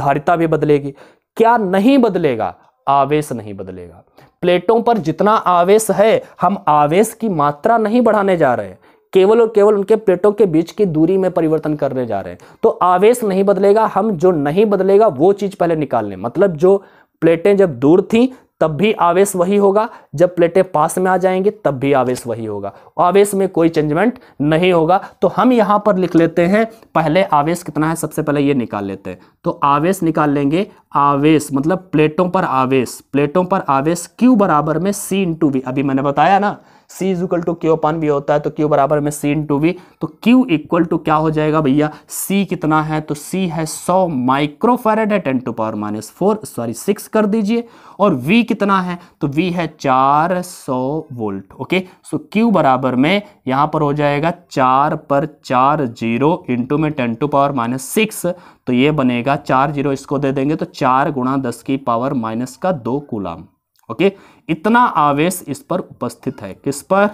धारिता भी बदलेगी क्या नहीं बदलेगा आवेश नहीं बदलेगा प्लेटों पर जितना आवेश है हम आवेश की मात्रा नहीं बढ़ाने जा रहे केवल और केवल उनके प्लेटों के बीच की दूरी में परिवर्तन करने जा रहे हैं तो आवेश नहीं बदलेगा हम जो नहीं बदलेगा वो चीज़ पहले निकाल लें मतलब जो प्लेटें जब दूर थी तब भी आवेश वही होगा जब प्लेटें पास में आ जाएंगी तब भी आवेश वही होगा आवेश में कोई चेंजमेंट नहीं होगा तो हम यहां पर लिख लेते हैं पहले आवेश कितना है सबसे पहले ये निकाल लेते हैं तो आवेश निकाल लेंगे आवेश मतलब प्लेटों पर आवेश प्लेटों पर आवेश क्यू बराबर में सी इंटू वी अभी मैंने बताया ना C is equal to Q upon भी होता है तो क्यू बराबर में सी इन टू वी तो क्यू इक्वल टू क्या हो जाएगा भैया सी कितना है तो सी है 100 माइक्रोफेरेड है 10 to power minus four sorry six कर दीजिए और वी कितना है तो वी है 400 वोल्ट ओके सो क्यू बराबर में यहाँ पर हो जाएगा चार पर चार जीरो इंटू में ten to power minus six तो ये बनेगा चार जीरो इसको दे देंगे तो चार गुणा दस की पावर माइनस का दो कूलाम ओके इतना आवेश इस पर उपस्थित है किस पर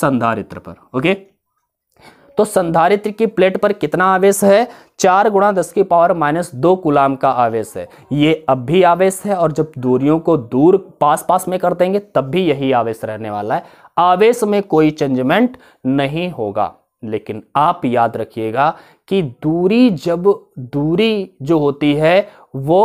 संधारित्र पर ओके तो संधारित्र की प्लेट पर कितना आवेश है चार गुणा दस की पावर माइनस दो गुलाम का आवेश है ये अब भी आवेश है और जब दूरियों को दूर पास पास में कर देंगे तब भी यही आवेश रहने वाला है आवेश में कोई चेंजमेंट नहीं होगा लेकिन आप याद रखिएगा कि दूरी जब दूरी जो होती है वो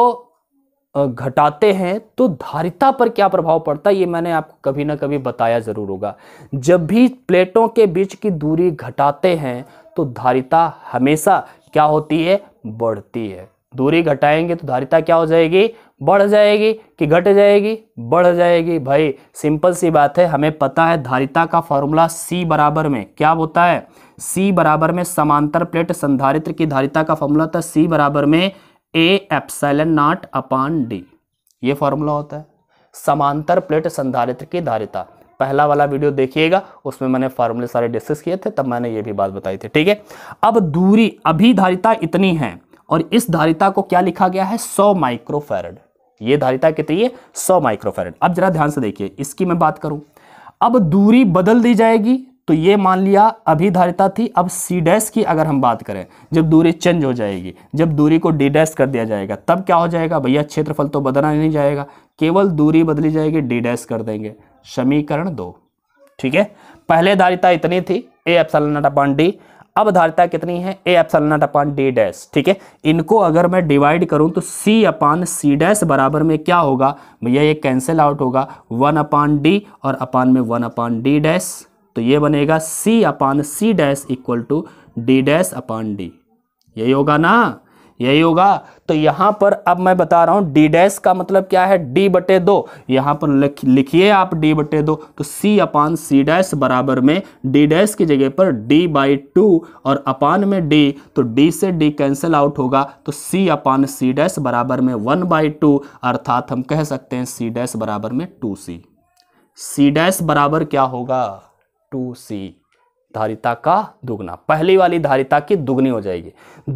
घटाते हैं तो धारिता पर क्या प्रभाव पड़ता है ये मैंने आपको कभी ना कभी बताया ज़रूर होगा जब भी प्लेटों के बीच की दूरी घटाते हैं तो धारिता हमेशा क्या होती है बढ़ती है दूरी घटाएंगे तो धारिता क्या हो जाएगी बढ़ जाएगी कि घट जाएगी बढ़ जाएगी भाई सिंपल सी बात है हमें पता है धारिता का फॉर्मूला सी बराबर में क्या होता है सी बराबर में समांतर प्लेट संधारित्र की धारिता का फॉर्मूला था सी बराबर में A epsilon naught upon D ये फॉर्मूला होता है समांतर प्लेट संधारित्र की धारिता पहला वाला वीडियो देखिएगा उसमें मैंने फॉर्मूले सारे डिस्कस किए थे तब मैंने ये भी बात बताई थी ठीक है अब दूरी अभिधारिता इतनी है और इस धारिता को क्या लिखा गया है 100 माइक्रोफेरड ये धारिता कितनी है 100 माइक्रोफेरड अब जरा ध्यान से देखिए इसकी मैं बात करूं अब दूरी बदल दी जाएगी तो ये मान लिया अभिधारिता थी अब सी डैश की अगर हम बात करें जब दूरी चेंज हो जाएगी जब दूरी को डी डैश कर दिया जाएगा तब क्या हो जाएगा भैया क्षेत्रफल तो बदला नहीं जाएगा केवल दूरी बदली जाएगी डी डैश कर देंगे समीकरण दो ठीक है पहले धारिता इतनी थी ए एप्सलनाट अपान डी अब धारिता कितनी है ए एप्सलनाट अपान डी डैश ठीक है इनको अगर मैं डिवाइड करूं तो सी अपान सी डैश बराबर में क्या होगा भैया ये कैंसिल आउट होगा वन अपान डी और अपान में वन अपान डी डैश तो ये बनेगा C upon C dash equal to D dash upon D यही होगा ना यही होगा तो यहां पर अब मैं बता रहा हूं डी डैश का मतलब क्या है डी बटे दो यहां पर लिखिए आप डी बटे दो तो सी अपान सी डैश बराबर में डी डैश की जगह पर डी बाई टू और अपान में डी तो डी से डी कैंसिल आउट होगा तो सी अपान सी डैश बराबर में वन बाई टू अर्थात हम कह सकते हैं सी डैश बराबर में टू सी सी डैश बराबर क्या होगा टू सी धारिता का दुगना पहली वाली धारिता की दुगनी हो जाएगी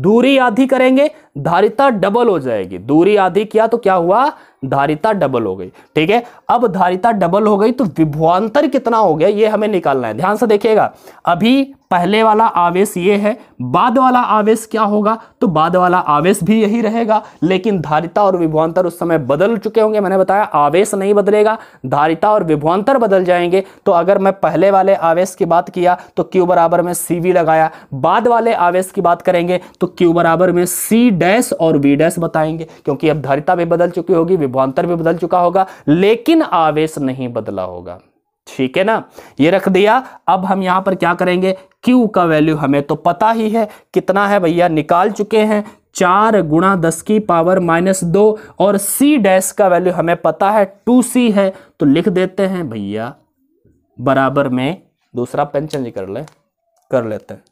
दूरी आधी करेंगे धारिता डबल हो जाएगी दूरी आधी किया तो क्या हुआ धारिता डबल हो गई ठीक है अब धारिता डबल हो गई तो विभवान्तर कितना हो गया ये हमें निकालना है ध्यान से देखिएगा अभी पहले वाला आवेश ये है बाद वाला आवेश क्या होगा तो बाद वाला आवेश भी यही रहेगा लेकिन धारिता और विभवान्तर उस समय बदल चुके होंगे मैंने बताया आवेश नहीं बदलेगा धारिता और विभवान्तर बदल जाएंगे तो अगर मैं पहले वाले आवेश की बात किया तो क्यू बराबर में सी वी लगाया बाद वाले आवेश की बात करेंगे तो क्यू बराबर में सी डैश और वी डैश बताएंगे क्योंकि अब धारिता भी बदल चुकी होगी विभवांतर भी बदल चुका होगा लेकिन आवेश नहीं बदला होगा ठीक है ना ये रख दिया अब हम यहां पर क्या करेंगे Q का वैल्यू हमें तो पता ही है कितना है भैया निकाल चुके हैं चार गुणा दस की पावर माइनस दो और C डैश का वैल्यू हमें पता है टू सी है तो लिख देते हैं भैया बराबर में दूसरा पेन चेंज कर ले कर लेते हैं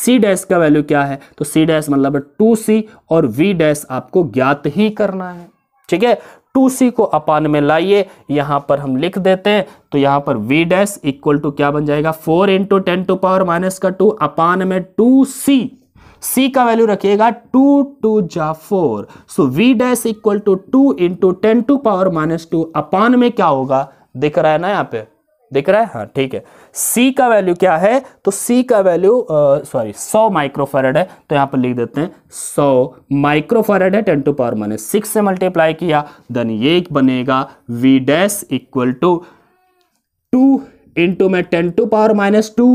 C डैश का वैल्यू क्या है तो C डैश मतलब टू सी और वी डैश आपको ज्ञात ही करना है ठीक है टू सी को अपान में लाइए यहां पर हम लिख देते हैं तो यहां पर वी डैश इक्वल टू क्या बन जाएगा four into ten to power minus का टू अपान में टू सी सी का वैल्यू रखिएगा टू टू जा four so V dash equal to two into ten to power minus two upon में क्या होगा दिख रहा है ना यहां पे दिख रहा है हाँ ठीक है सी का वैल्यू क्या है तो सी का वैल्यू सॉरी सौ माइक्रोफेरेड है तो यहां पर लिख देते हैं सौ माइक्रोफेरेड है ten to power minus six से मल्टीप्लाई किया देन ये बनेगा V dash equal to two into में ten to power minus two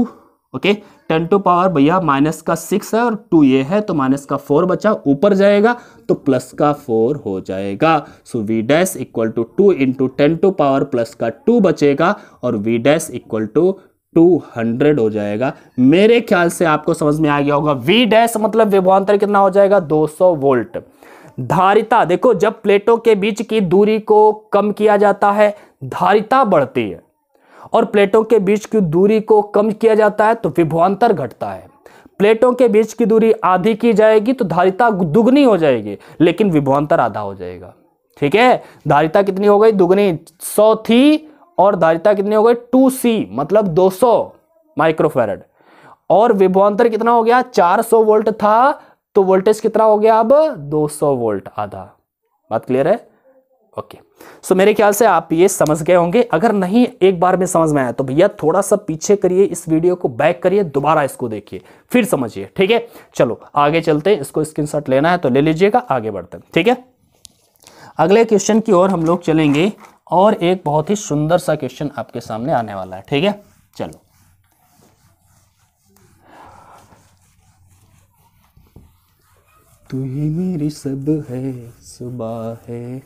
okay ten to power भैया माइनस का सिक्स है और टू ये है तो माइनस का फोर बचा ऊपर जाएगा तो प्लस का फोर हो जाएगा so V dash equal to two into ten to power plus का टू बचेगा और V dash equal to two hundred हो जाएगा मेरे ख्याल से आपको समझ में आ गया होगा वी डैश मतलब विभवांतर कितना हो जाएगा 200 वोल्ट धारिता देखो जब प्लेटों के बीच की दूरी को कम किया जाता है धारिता बढ़ती है और प्लेटों के बीच की दूरी को कम किया जाता है तो विभवान्तर घटता है प्लेटों के बीच की दूरी आधी की जाएगी तो धारिता दुगनी हो जाएगी लेकिन विभवान्तर आधा हो जाएगा ठीक है धारिता कितनी हो गई दुगनी सौ थी और धारिता कितनी हो गई टू सी मतलब दो सौ माइक्रोफेरड और विभवान्तर कितना हो गया चार सौ वोल्ट था तो वोल्टेज कितना हो गया अब दो सौ वोल्ट आधा बात क्लियर है ओके सो मेरे ख्याल से आप ये समझ गए होंगे अगर नहीं एक बार में समझ में आया तो भैया थोड़ा सा पीछे करिए इस वीडियो को बैक करिए दोबारा इसको देखिए फिर समझिए ठीक है चलो आगे चलते हैं इसको स्क्रीन लेना है तो ले लीजिएगा आगे बढ़ते हैं ठीक है अगले क्वेश्चन की ओर हम लोग चलेंगे और एक बहुत ही सुंदर सा क्वेश्चन आपके सामने आने वाला है ठीक है चलो तू ही मेरी सब है सुबह है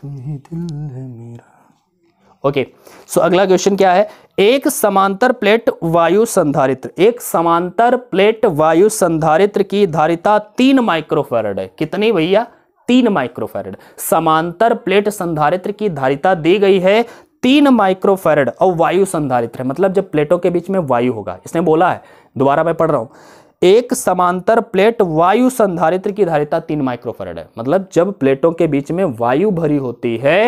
तुम ही दिल है मेरा ओके okay. सो so, अगला क्वेश्चन क्या है एक समांतर प्लेट वायु संधारित्र एक समांतर प्लेट वायु संधारित्र की धारिता तीन माइक्रोफेरड है कितनी भैया तीन माइक्रोफेरड समांतर प्लेट संधारित्र की धारिता दी गई है तीन माइक्रोफेरड और वायु संधारित्र है मतलब जब प्लेटों के बीच में वायु होगा इसने बोला है दोबारा मैं पढ़ रहा हूं एक समांतर प्लेट वायु संधारित्र की धारिता तीन माइक्रोफेरेड है मतलब जब प्लेटों के बीच में वायु भरी होती है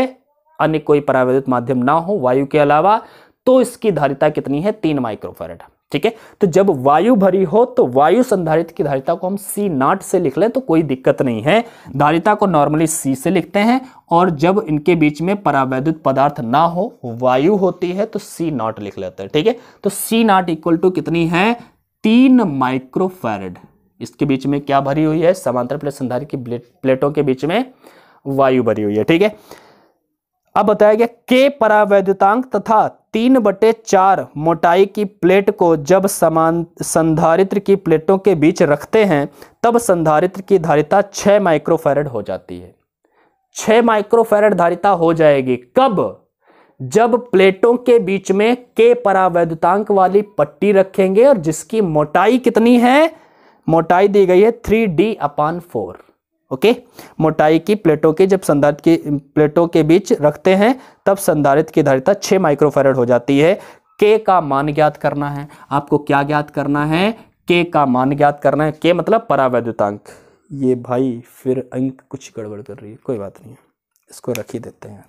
अन्य कोई परावर्तित माध्यम ना हो वायु के अलावा तो इसकी धारिता कितनी है तीन माइक्रोफेरेड ठीक है तो जब वायु भरी हो तो वायु संधारित की धारिता को हम सी नाट से लिख लें तो कोई दिक्कत नहीं है धारिता को नॉर्मली सी से लिखते हैं और जब इनके बीच में परावैद्युत पदार्थ ना हो वायु होती है तो सी नॉट लिख लेते हैं ठीक है तो सी नॉट इक्वल टू कितनी है तीन माइक्रोफैरड इसके बीच में क्या भरी हुई है समांतर प्लेट संधारित की प्लेटों के बीच में वायु भरी हुई है ठीक है अब बताया गया के परावैद्युतांक तथा तीन बटे चार मोटाई की प्लेट को जब समान संधारित्र की प्लेटों के बीच रखते हैं तब संधारित्र की धारिता छ माइक्रोफेरड हो जाती है छ माइक्रोफेरड धारिता हो जाएगी कब जब प्लेटों के बीच में के परावैधतांक वाली पट्टी रखेंगे और जिसकी मोटाई कितनी है मोटाई दी गई है three D upon four okay मोटाई की प्लेटों की जब संधारित की प्लेटों के बीच रखते हैं तब संधारित की धारिता छः माइक्रोफेरेड हो जाती है के का मान ज्ञात करना है आपको क्या ज्ञात करना है के का मान ज्ञात करना है के मतलब परावैद्युतांक ये भाई फिर अंक कुछ गड़बड़ कर रही है कोई बात नहीं है इसको रख ही देते हैं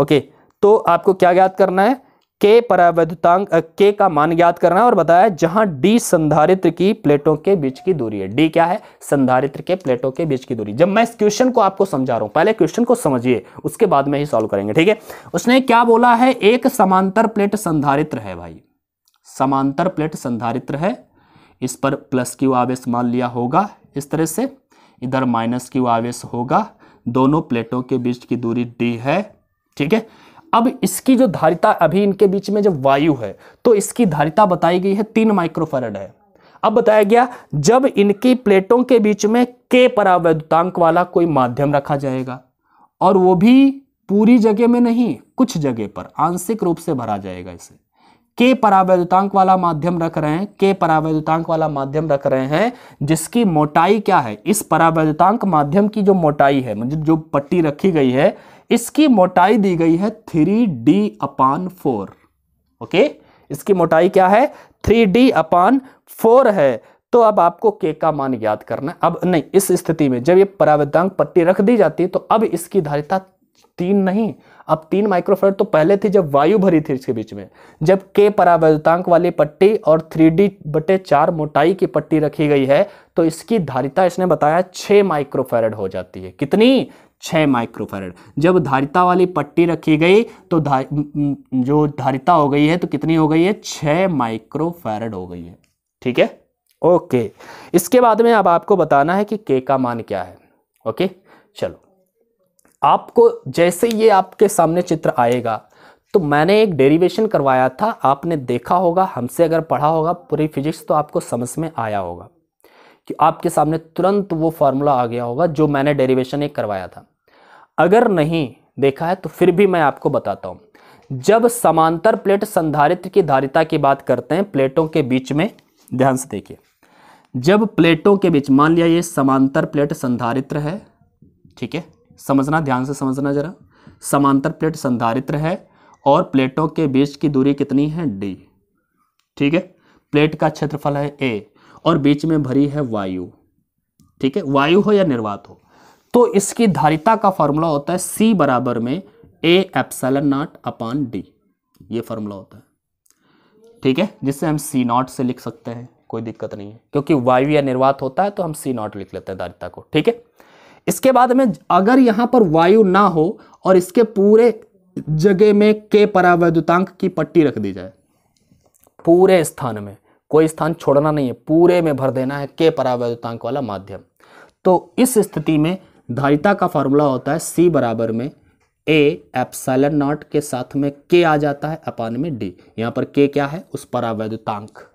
ओके ओके तो आपको क्या ज्ञात करना है के परावैधतांक के का मान ज्ञात करना है और बताया जहां डी संधारित्र की प्लेटों के बीच की दूरी है डी क्या है संधारित्र के प्लेटों के बीच की दूरी जब मैं इस क्वेश्चन को आपको समझा रहा हूं पहले क्वेश्चन को समझिए उसके बाद में ही सॉल्व करेंगे ठीक है उसने क्या बोला है एक समांतर प्लेट संधारित्र है भाई समांतर प्लेट संधारित्र है इस पर प्लस क्यू आवेश मान लिया होगा इस तरह से इधर माइनस क्यू आवेश होगा दोनों प्लेटों के बीच की दूरी डी है ठीक है अब इसकी जो धारिता अभी इनके बीच में जब वायु है तो इसकी धारिता बताई गई है तीन माइक्रोफेरड है अब बताया गया जब इनकी प्लेटों के बीच में के परावैद्युतांक वाला कोई माध्यम रखा जाएगा और वो भी पूरी जगह में नहीं कुछ जगह पर आंशिक रूप से भरा जाएगा इसे के परावैद्युतांक वाला माध्यम रख रहे हैं के परावैद्युतांक वाला माध्यम रख रहे हैं जिसकी मोटाई क्या है इस परावैद्युतांक माध्यम की जो मोटाई है मतलब जो पट्टी रखी गई है इसकी मोटाई दी गई है three D upon four okay इसकी मोटाई क्या है थ्री डी अपान फोर है तो अब आपको के का मान याद करना अब नहीं इस स्थिति में जब ये परावृतांक पट्टी रख दी जाती है तो अब इसकी धारिता तीन नहीं अब तीन माइक्रोफेड तो पहले थी जब वायु भरी थी इसके बीच में जब के परावृतांक वाली पट्टी और थ्री डी बटे चार मोटाई की पट्टी रखी गई है तो इसकी धारिता इसने बताया छः माइक्रोफेरेड हो जाती है कितनी छः माइक्रोफेरेड जब धारिता वाली पट्टी रखी गई तो धा, जो धारिता हो गई है तो कितनी हो गई है छः माइक्रोफेरेड हो गई है ठीक है ओके इसके बाद में अब आपको बताना है कि के का मान क्या है ओके चलो आपको जैसे ये आपके सामने चित्र आएगा तो मैंने एक डेरिवेशन करवाया था आपने देखा होगा हमसे अगर पढ़ा होगा पूरी फिजिक्स तो आपको समझ में आया होगा कि आपके सामने तुरंत वो फार्मूला आ गया होगा जो मैंने डेरिवेशन एक करवाया था अगर नहीं देखा है तो फिर भी मैं आपको बताता हूँ जब समांतर प्लेट संधारित्र की धारिता की बात करते हैं प्लेटों के बीच में ध्यान से देखिए जब प्लेटों के बीच मान लिया ये समांतर प्लेट संधारित्र है ठीक है समझना ध्यान से समझना जरा समांतर प्लेट संधारित्र है और प्लेटों के बीच की दूरी कितनी है डी ठीक है प्लेट का क्षेत्रफल है ए और बीच में भरी है वायु ठीक है वायु हो या निर्वात हो तो इसकी धारिता का फॉर्मूला होता है सी बराबर में A epsilon naught upon D ये फॉर्मूला होता है ठीक है जिससे हम सी नॉट से लिख सकते हैं कोई दिक्कत नहीं है क्योंकि वायु या निर्वात होता है तो हम सी नॉट लिख लेते हैं धारिता को ठीक है इसके बाद में अगर यहां पर वायु ना हो और इसके पूरे जगह में के परावैद्युतांक की पट्टी रख दी जाए पूरे स्थान में कोई स्थान छोड़ना नहीं है पूरे में भर देना है के परावैधतांक वाला माध्यम तो इस स्थिति में धारिता का फॉर्मूला होता है सी बराबर में ए एप्सलन नॉट के साथ में के आ जाता है अपान में डी यहाँ पर के क्या है उस परावैद्युतांक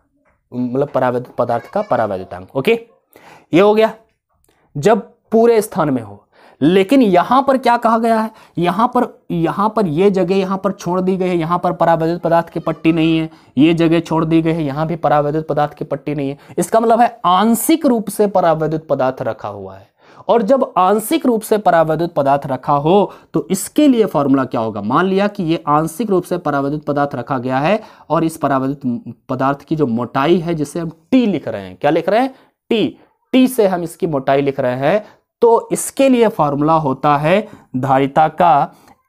मतलब परावैध पदार्थ का परावैधतांक ओके ये हो गया जब पूरे स्थान में हो लेकिन यहां पर क्या कहा गया है यहां पर यहां पर ये जगह यहां पर छोड़ दी गई है यहां पर परावैद्युत पदार्थ की पट्टी नहीं है ये जगह छोड़ दी गई है यहां भी परावैद्युत पदार्थ की पट्टी नहीं है इसका मतलब है आंशिक रूप से परावैद्युत पदार्थ रखा हुआ है और जब आंशिक रूप से परावैद्युत पदार्थ रखा हो तो इसके लिए फॉर्मूला क्या होगा मान लिया कि यह आंशिक रूप से परावैद्युत पदार्थ रखा गया है और इस परावैद्युत पदार्थ की जो मोटाई है जिसे हम टी लिख रहे हैं क्या लिख रहे हैं टी टी से हम इसकी मोटाई लिख रहे हैं तो इसके लिए फॉर्मूला होता है धारिता का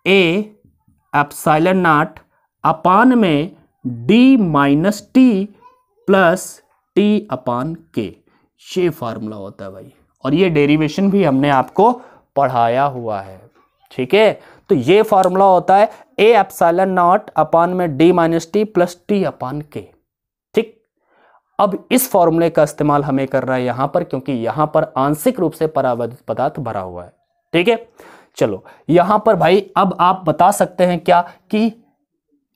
ए एप्साइलन नाट अपान में D minus T plus T upon K ये फार्मूला होता है भाई और ये डेरिवेशन भी हमने आपको पढ़ाया हुआ है ठीक है तो ये फार्मूला होता है ए एप्साइलन नॉट अपान में D minus T plus T upon K अब इस फॉर्मूले का इस्तेमाल हमें करना है यहां पर क्योंकि यहां पर आंशिक रूप से परावर्तित पदार्थ भरा हुआ है ठीक है चलो यहां पर भाई अब आप बता सकते हैं क्या कि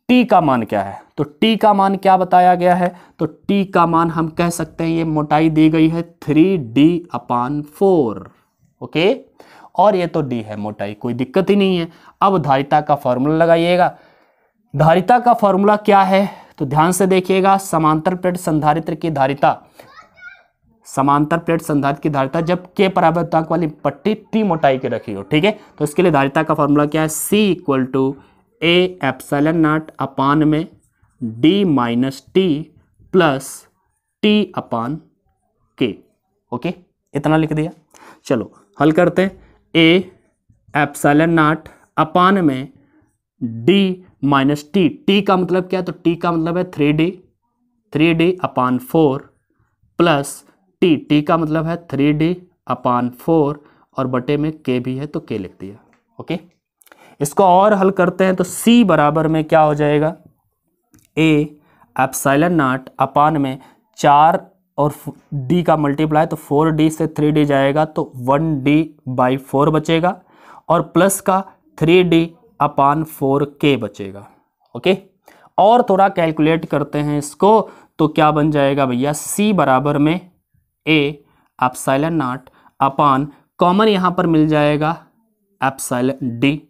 टी का मान क्या है तो टी का मान क्या बताया गया है तो टी का मान हम कह सकते हैं ये मोटाई दी गई है three D upon four okay और ये तो डी है मोटाई कोई दिक्कत ही नहीं है अब धारिता का फॉर्मूला लगाइएगा धारिता का फॉर्मूला क्या है तो ध्यान से देखिएगा समांतर प्लेट संधारित्र की धारिता समांतर प्लेट संधारित्र की धारिता जब के परावर्तक वाली पट्टी टी मोटाई की रखी हो ठीक है तो इसके लिए धारिता का फॉर्मूला क्या है C equal to A epsilon naught upon में D minus T plus T upon K okay इतना लिख दिया चलो हल करते हैं ए एप्सलन नाट अपान में डी माइनस टी टी का मतलब क्या है तो टी का मतलब है three D three D upon four plus T T का मतलब है थ्री डी अपान फोर और बटे में के भी है तो के लिख दिया ओके इसको और हल करते हैं तो सी बराबर में क्या हो जाएगा ए एप्साइलन नाट अपान में चार और डी का मल्टीप्लाई तो फोर डी से थ्री डी जाएगा तो वन डी बाई फोर बचेगा और प्लस का थ्री डी अपान फोर के बचेगा ओके और थोड़ा कैलकुलेट करते हैं इसको तो क्या बन जाएगा भैया सी बराबर में ए एप्साइलन नाट अपान कॉमन यहाँ पर मिल जाएगा एप्साइलन डी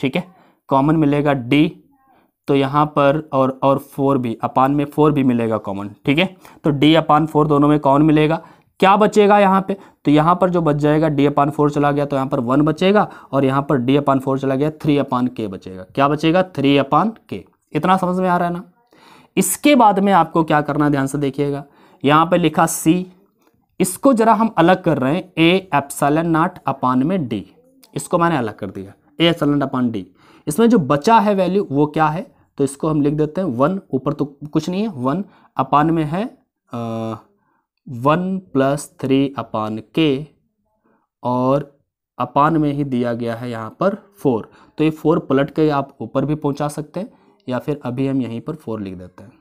ठीक है कॉमन मिलेगा डी तो यहाँ पर और और फोर भी अपान में फोर भी मिलेगा कॉमन ठीक है तो डी अपान फोर दोनों में कॉमन मिलेगा क्या बचेगा यहाँ पे तो यहाँ पर जो बच जाएगा डी अपान फोर चला गया तो यहाँ पर वन बचेगा और यहाँ पर डी अपान फोर चला गया थ्री अपान के बचेगा क्या बचेगा थ्री अपान के इतना समझ में आ रहा है ना इसके बाद में आपको क्या करना ध्यान से देखिएगा यहाँ पर लिखा सी इसको जरा हम अलग कर रहे हैं ए एप्सलन नाट अपान में डी इसको मैंने अलग कर दिया ए एप्सलन अपान डी इसमें जो बचा है वैल्यू वो क्या है तो इसको हम लिख देते हैं वन ऊपर तो कुछ नहीं है वन अपान में है आ, one plus three upon K और अपान में ही दिया गया है यहाँ पर फोर तो ये फोर पलट के आप ऊपर भी पहुँचा सकते हैं या फिर अभी हम यहीं पर फोर लिख देते हैं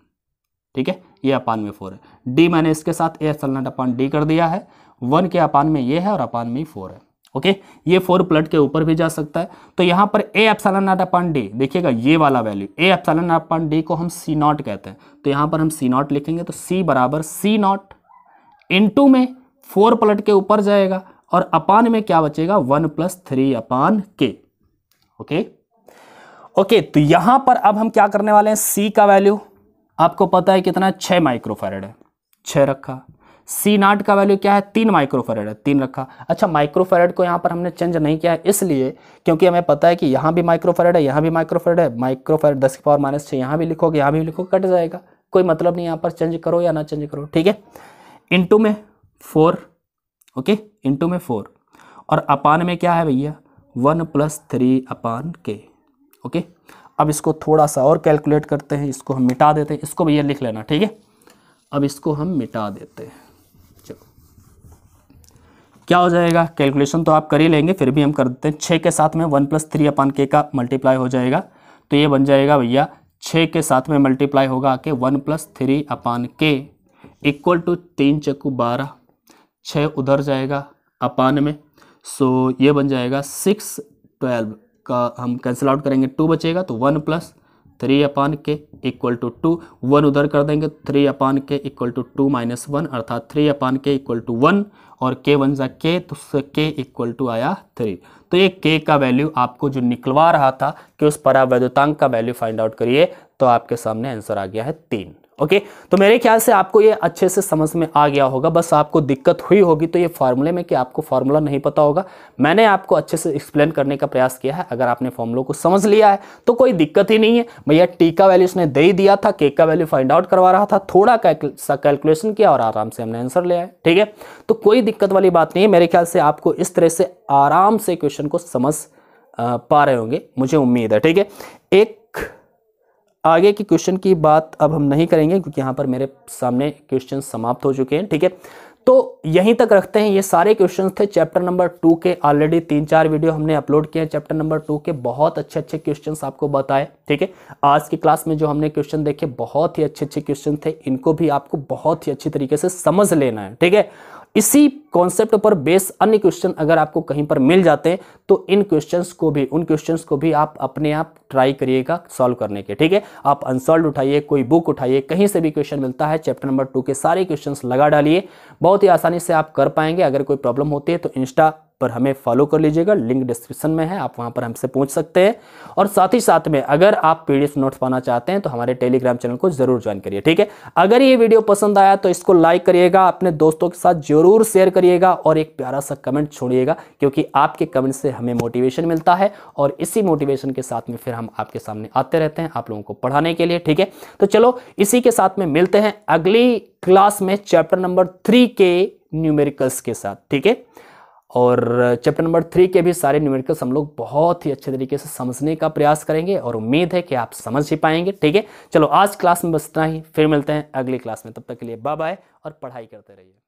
ठीक है ये अपान में फोर है डी मैंने इसके साथ ए नाट अपान डी कर दिया है वन के अपान में ये है और अपान में ही फोर है ओके ये फोर प्लट के ऊपर भी जा सकता है तो यहाँ पर A epsilon naught upon D देखिएगा ये वाला value A epsilon naught upon D को हम सी नॉट कहते हैं तो यहाँ पर हम सी नॉट लिखेंगे तो सी बराबर सी नॉट इनटू में फोर पलट के ऊपर जाएगा और अपान में क्या बचेगा one plus three upon K okay okay तो यहां पर अब हम क्या करने वाले हैं सी का वैल्यू आपको पता है कितना छह माइक्रोफेरेड है छः रखा सी नाट का वैल्यू क्या है तीन माइक्रोफेरेड है तीन रखा अच्छा माइक्रोफेरेड को यहाँ पर हमने चेंज नहीं किया है इसलिए क्योंकि हमें पता है कि यहाँ भी माइक्रोफेरेड है यहाँ भी माइक्रोफेरेड है माइक्रोफेरेड दस की पावर माइनस छः यहाँ भी लिखोगे यहाँ भी लिखोगे कट जाएगा कोई मतलब नहीं यहाँ पर चेंज करो या ना चेंज करो ठीक है इंटू में फोर ओके इंटू में फोर और अपान में क्या है भैया one plus three upon K okay अब इसको थोड़ा सा और कैलकुलेट करते हैं इसको हम मिटा देते हैं इसको भैया लिख लेना ठीक है अब इसको हम मिटा देते हैं चलो क्या हो जाएगा कैलकुलेशन तो आप कर ही लेंगे फिर भी हम कर देते हैं छः के साथ में वन प्लस थ्री अपान के का मल्टीप्लाई हो जाएगा तो ये बन जाएगा भैया छः के साथ में मल्टीप्लाई होगा आके one plus three upon K equal to तीन चक्कू बारह छः उधर जाएगा अपान में सो ये बन जाएगा सिक्स ट्वेल्व का हम कैंसिल आउट करेंगे टू बचेगा तो one plus three upon K equal to to one उधर कर देंगे तो three upon K equal to two minus one अर्थात three upon K equal to one और के वन जा के तो के इक्वल टू आया थ्री तो ये के का वैल्यू आपको जो निकलवा रहा था कि उस परावैधतांक का वैल्यू फाइंड आउट करिए तो आपके सामने आंसर आ गया है तीन ओके तो मेरे ख्याल से आपको ये अच्छे से समझ में आ गया होगा बस आपको दिक्कत हुई होगी तो ये फार्मूले में कि आपको फार्मूला नहीं पता होगा मैंने आपको अच्छे से एक्सप्लेन करने का प्रयास किया है अगर आपने फॉर्मूलों को समझ लिया है तो कोई दिक्कत ही नहीं है भैया टी का वैल्यू इसने दे ही दिया था के का वैल्यू फाइंड आउट करवा रहा था थोड़ा सा कैलकुलेशन किया और आराम से हमने आंसर लिया है ठीक है तो कोई दिक्कत वाली बात नहीं है मेरे ख्याल से आपको इस तरह से आराम से क्वेश्चन को समझ पा रहे होंगे मुझे उम्मीद है ठीक है एक आगे के क्वेश्चन की बात अब हम नहीं करेंगे क्योंकि यहाँ पर मेरे सामने क्वेश्चन समाप्त हो चुके हैं ठीक है तो यहीं तक रखते हैं ये सारे क्वेश्चन थे चैप्टर नंबर टू के ऑलरेडी तीन चार वीडियो हमने अपलोड किए हैं चैप्टर नंबर टू के बहुत अच्छे अच्छे क्वेश्चन आपको बताए ठीक है आज की क्लास में जो हमने क्वेश्चन देखे बहुत ही अच्छे अच्छे क्वेश्चन थे इनको भी आपको बहुत ही अच्छी तरीके से समझ लेना है ठीक है इसी कॉन्सेप्ट पर बेस अन्य क्वेश्चन अगर आपको कहीं पर मिल जाते हैं तो इन क्वेश्चंस को भी उन क्वेश्चंस को भी आप अपने आप ट्राई करिएगा सॉल्व करने के ठीक है आप अनसॉल्व उठाइए कोई बुक उठाइए कहीं से भी क्वेश्चन मिलता है चैप्टर नंबर टू के सारे क्वेश्चन लगा डालिए बहुत ही आसानी से आप कर पाएंगे अगर कोई प्रॉब्लम होती है तो इंस्टा पर हमें फॉलो कर लीजिएगा लिंक डिस्क्रिप्शन में है आप वहाँ पर हमसे पूछ सकते हैं और साथ ही साथ में अगर आप पीडीएफ नोट्स पाना चाहते हैं तो हमारे टेलीग्राम चैनल को जरूर ज्वाइन करिए ठीक है अगर ये वीडियो पसंद आया तो इसको लाइक करिएगा अपने दोस्तों के साथ जरूर शेयर करिएगा और एक प्यारा सा कमेंट छोड़िएगा क्योंकि आपके कमेंट से हमें मोटिवेशन मिलता है और इसी मोटिवेशन के साथ में फिर हम आपके सामने आते रहते हैं आप लोगों को पढ़ाने के लिए ठीक है तो चलो इसी के साथ में मिलते हैं अगली क्लास में चैप्टर नंबर थ्री के न्यूमेरिकल्स के साथ ठीक है और चैप्टर नंबर थ्री के भी सारे न्यूमेरिकल्स हम लोग बहुत ही अच्छे तरीके से समझने का प्रयास करेंगे और उम्मीद है कि आप समझ ही पाएंगे ठीक है चलो आज क्लास में बस इतना ही फिर मिलते हैं अगली क्लास में तब तक के लिए बाय बाय और पढ़ाई करते रहिए